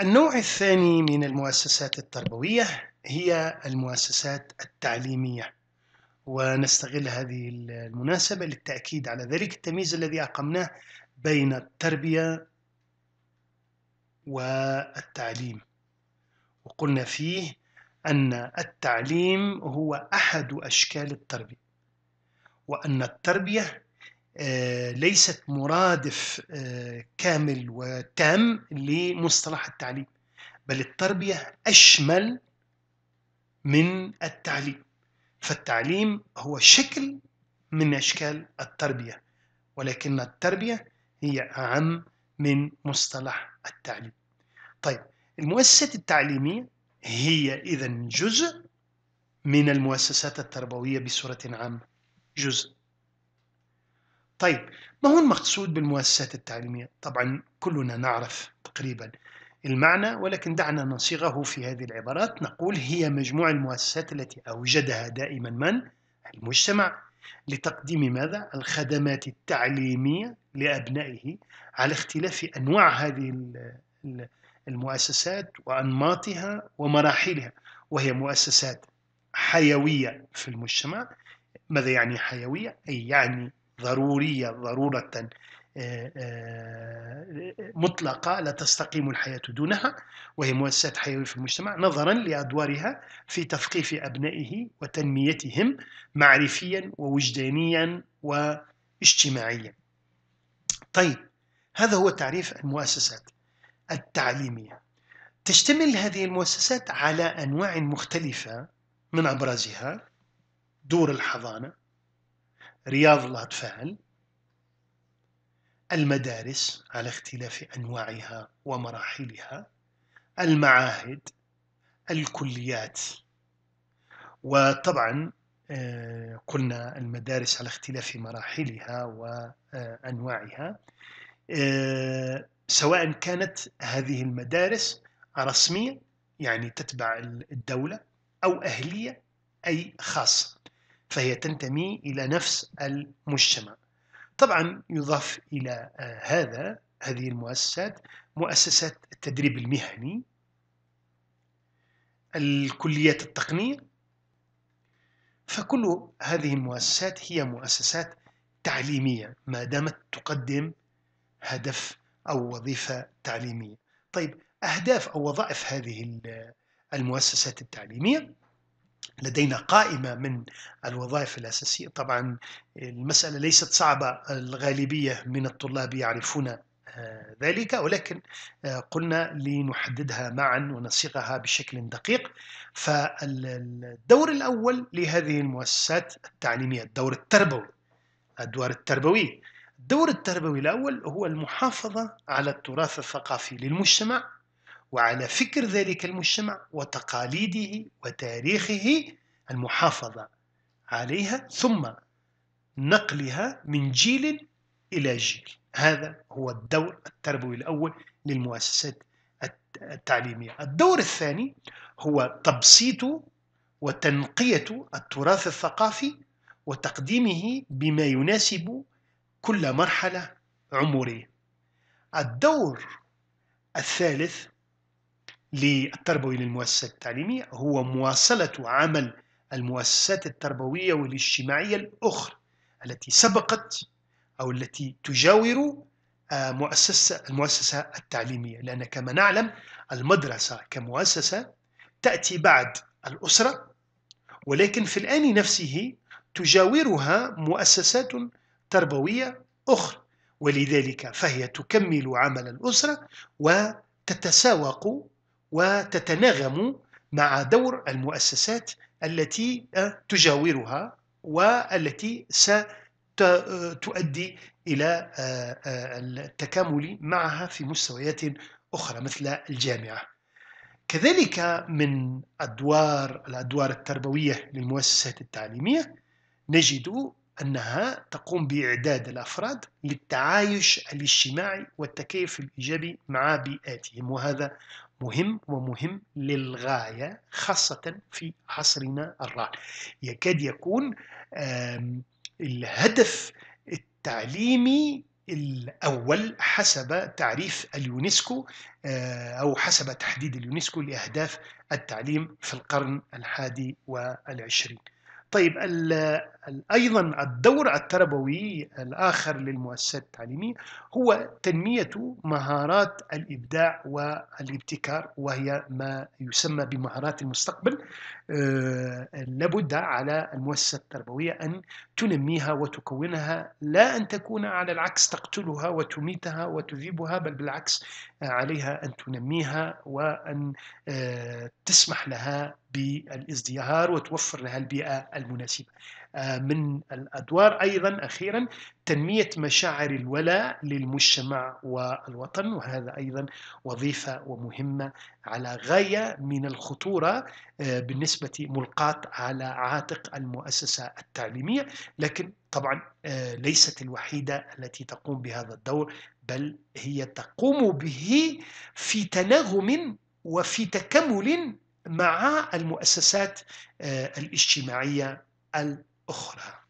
النوع الثاني من المؤسسات التربوية هي المؤسسات التعليمية ونستغل هذه المناسبة للتأكيد على ذلك التمييز الذي أقمناه بين التربية والتعليم وقلنا فيه أن التعليم هو أحد أشكال التربية وأن التربية آه، ليست مرادف آه، كامل وتام لمصطلح التعليم بل التربية أشمل من التعليم فالتعليم هو شكل من أشكال التربية ولكن التربية هي أعم من مصطلح التعليم طيب المؤسسة التعليمية هي إذا جزء من المؤسسات التربوية بصورة عامة جزء طيب ما هو المقصود بالمؤسسات التعليمية؟ طبعا كلنا نعرف تقريبا المعنى ولكن دعنا نصيغه في هذه العبارات نقول هي مجموع المؤسسات التي أوجدها دائما من؟ المجتمع لتقديم ماذا؟ الخدمات التعليمية لأبنائه على اختلاف أنواع هذه المؤسسات وأنماطها ومراحلها وهي مؤسسات حيوية في المجتمع ماذا يعني حيوية؟ أي يعني ضرورية ضرورة آه، آه، مطلقة لا تستقيم الحياة دونها وهي مؤسسات حيوية في المجتمع نظرا لأدوارها في تثقيف أبنائه وتنميتهم معرفيا ووجدانيا واجتماعيا طيب هذا هو تعريف المؤسسات التعليمية تشتمل هذه المؤسسات على أنواع مختلفة من أبرزها دور الحضانة رياض الأطفال المدارس على اختلاف أنواعها ومراحلها المعاهد الكليات وطبعا آه، قلنا المدارس على اختلاف مراحلها وأنواعها آه، آه، سواء كانت هذه المدارس رسمية يعني تتبع الدولة أو أهلية أي خاصة فهي تنتمي إلى نفس المجتمع طبعا يضاف إلى آه، هذا هذه المؤسسات مؤسسات التدريب المهني الكليات التقنية فكل هذه المؤسسات هي مؤسسات تعليمية ما دامت تقدم هدف أو وظيفة تعليمية طيب أهداف أو وظائف هذه آه، المؤسسات التعليمية لدينا قائمة من الوظائف الأساسية طبعا المسألة ليست صعبة الغالبية من الطلاب يعرفون آه، ذلك ولكن آه، قلنا لنحددها معا ونصيغها بشكل دقيق فالدور الأول لهذه المؤسسات التعليمية الدور التربوي الدور التربوي الدور التربوي الأول هو المحافظة على التراث الثقافي للمجتمع وعلى فكر ذلك المجتمع وتقاليده وتاريخه المحافظة عليها ثم نقلها من جيل إلى جيل هذا هو الدور التربوي الأول للمؤسسات التعليمية الدور الثاني هو تبسيط وتنقية التراث الثقافي وتقديمه بما يناسب كل مرحلة عمرية الدور الثالث للتربوي للمؤسسات التعليمية هو مواصلة عمل المؤسسات التربوية والاجتماعية الأخرى التي سبقت أو التي تجاور آه، مؤسسة المؤسسة التعليمية لأن كما نعلم المدرسة كمؤسسة تأتي بعد الأسرة ولكن في الآن نفسه تجاورها مؤسسات تربوية أخرى ولذلك فهي تكمل عمل الأسرة وتتساوق وتتناغم مع دور المؤسسات التي تجاورها والتي ستؤدي إلى آه، آه، التكامل معها في مستويات أخرى مثل الجامعة كذلك من أدوار الأدوار التربوية للمؤسسات التعليمية نجد أنها تقوم بإعداد الأفراد للتعايش الاجتماعي والتكيف الإيجابي مع بيئاتهم وهذا مهم ومهم للغاية خاصة في عصرنا الراهن يكاد يكون الهدف التعليمي الأول حسب تعريف اليونسكو آه، أو حسب تحديد اليونسكو لأهداف التعليم في القرن الحادي والعشرين طيب ايضا الدور التربوي الاخر للمؤسسات التعليميه هو تنميه مهارات الابداع والابتكار وهي ما يسمى بمهارات المستقبل آه، لابد على المؤسسه التربويه ان تنميها وتكونها لا ان تكون على العكس تقتلها وتميتها وتذيبها بل بالعكس عليها ان تنميها وان آه، تسمح لها بالازدهار وتوفر لها البيئة المناسبة آه، من الأدوار أيضا أخيرا تنمية مشاعر الولاء للمجتمع والوطن وهذا أيضا وظيفة ومهمة على غاية من الخطورة آه، بالنسبة ملقاة على عاتق المؤسسة التعليمية لكن طبعا آه، ليست الوحيدة التي تقوم بهذا الدور بل هي تقوم به في تناغم وفي تكمل مع المؤسسات آه، الاجتماعية الأخرى